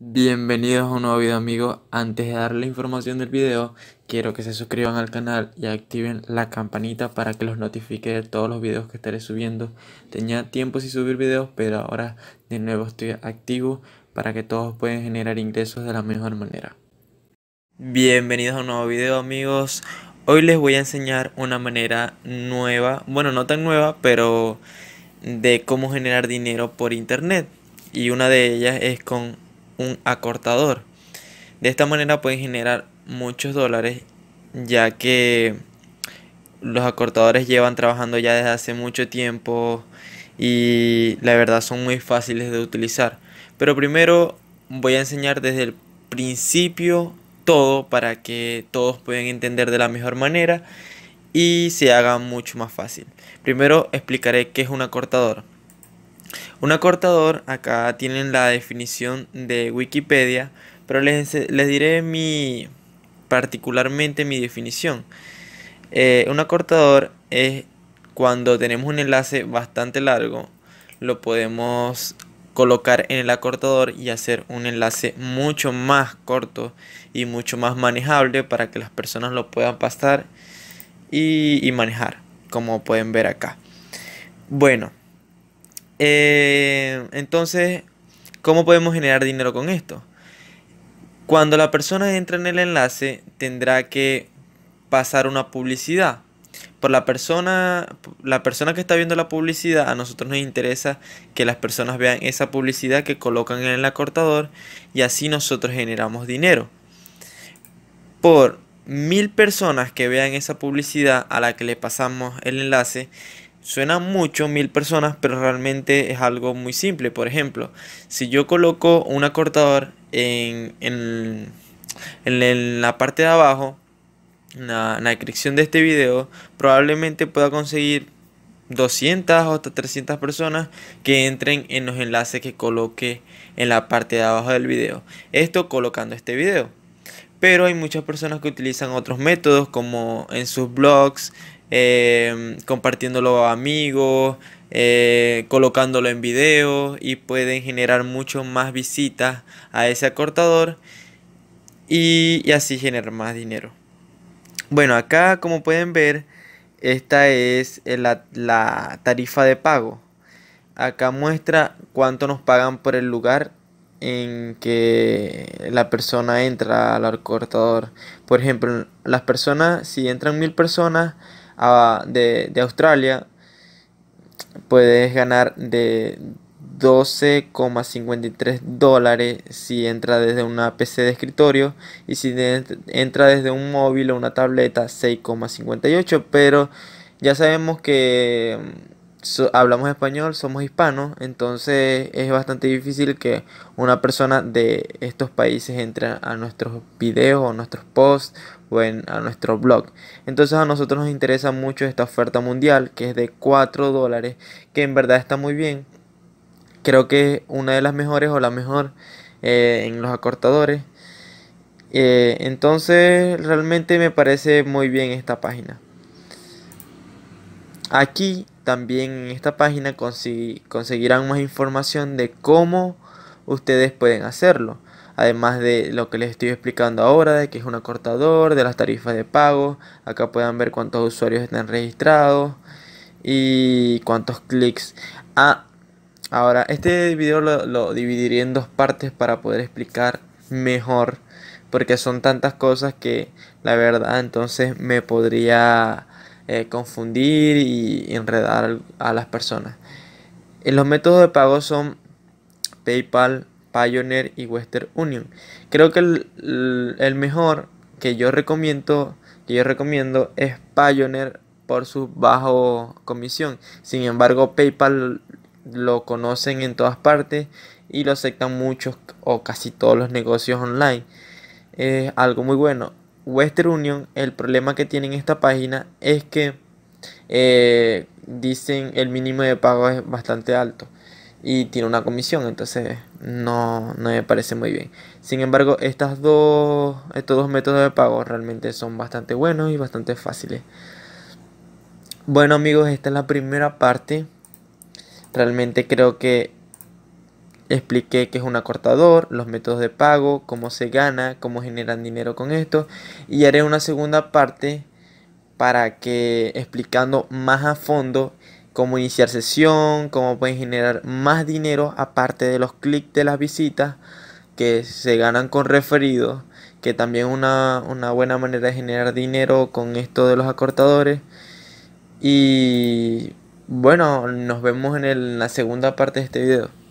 Bienvenidos a un nuevo video amigos, antes de darle la información del video quiero que se suscriban al canal y activen la campanita para que los notifique de todos los videos que estaré subiendo Tenía tiempo sin subir videos pero ahora de nuevo estoy activo para que todos puedan generar ingresos de la mejor manera Bienvenidos a un nuevo video amigos, hoy les voy a enseñar una manera nueva, bueno no tan nueva pero de cómo generar dinero por internet y una de ellas es con un acortador. De esta manera pueden generar muchos dólares ya que los acortadores llevan trabajando ya desde hace mucho tiempo y la verdad son muy fáciles de utilizar. Pero primero voy a enseñar desde el principio todo para que todos puedan entender de la mejor manera y se haga mucho más fácil. Primero explicaré qué es un acortador. Un acortador, acá tienen la definición de Wikipedia, pero les, diré mi particularmente mi definición. Eh, un acortador es cuando tenemos un enlace bastante largo, lo podemos colocar en el acortador y hacer un enlace mucho más corto y mucho más manejable para que las personas lo puedan pasar y manejar, como pueden ver acá. Bueno. Eh, entonces, ¿cómo podemos generar dinero con esto? Cuando la persona entra en el enlace, tendrá que pasar una publicidad. Por la persona, la persona que está viendo la publicidad, a nosotros nos interesa que las personas vean esa publicidad que colocan en el acortador y así nosotros generamos dinero. Por mil personas que vean esa publicidad a la que le pasamos el enlace, Suena mucho mil personas, pero realmente es algo muy simple. Por ejemplo, si yo coloco un acortador en, en, la parte de abajo, en la, la descripción de este video, probablemente pueda conseguir 200 o hasta 300 personas que entren en los enlaces que coloque en la parte de abajo del video. Esto colocando este video. Pero hay muchas personas que utilizan otros métodos como en sus blogs, Em, compartiéndolo a amigos, eh, colocándolo en video y pueden generar mucho más visitas a ese acortador y, así generar más dinero. Bueno, acá como pueden ver, esta es eh, la, la tarifa de pago. Acá muestra cuánto nos pagan por el lugar en que la persona entra al acortador. Por ejemplo, las personas, si entran mil personas, de, Australia, puedes ganar de 12,53 dólares si entra desde una PC de escritorio y si entra desde un móvil o una tableta 6,58 pero ya sabemos que hablamos español, somos hispanos, entonces es bastante difícil que una persona de estos países entre a nuestros videos o nuestros posts o en, a nuestro blog. Entonces a nosotros nos interesa mucho esta oferta mundial que es de 4 dólares, que en verdad está muy bien. Creo que es una de las mejores o la mejor eh, en los acortadores. Eh, entonces realmente me parece muy bien esta página. Aquí también en esta página conseguirán más información de cómo ustedes pueden hacerlo. Además de lo que les estoy explicando ahora, de que es un acortador, de las tarifas de pago. Acá puedan ver cuántos usuarios están registrados y cuántos clics. Ah, ahora, este video lo, lo dividiré en dos partes para poder explicar mejor. Porque son tantas cosas que la verdad entonces me podría eh, confundir y enredar a las personas. Eh, los métodos de pago son PayPal, Pioneer y Western Union. Creo que el, mejor que yo recomiendo, que yo recomiendo es Pioneer por su bajo comisión. Sin embargo, PayPal lo conocen en todas partes y lo aceptan muchos o casi todos los negocios online. Es algo muy bueno. Western Union, el problema que tienen esta página es que eh, dicen el mínimo de pago es bastante alto y tiene una comisión, entonces no, no me parece muy bien. Sin embargo, estas dos, estos dos métodos de pago realmente son bastante buenos y bastante fáciles. Bueno amigos, esta es la primera parte. Realmente creo que Expliqué qué es un acortador, los métodos de pago, cómo se gana, cómo generan dinero con esto y haré una segunda parte para que explicando más a fondo cómo iniciar sesión, cómo pueden generar más dinero aparte de los clics de las visitas que se ganan con referidos, que también una, una buena manera de generar dinero con esto de los acortadores y bueno, nos vemos en la segunda parte de este video.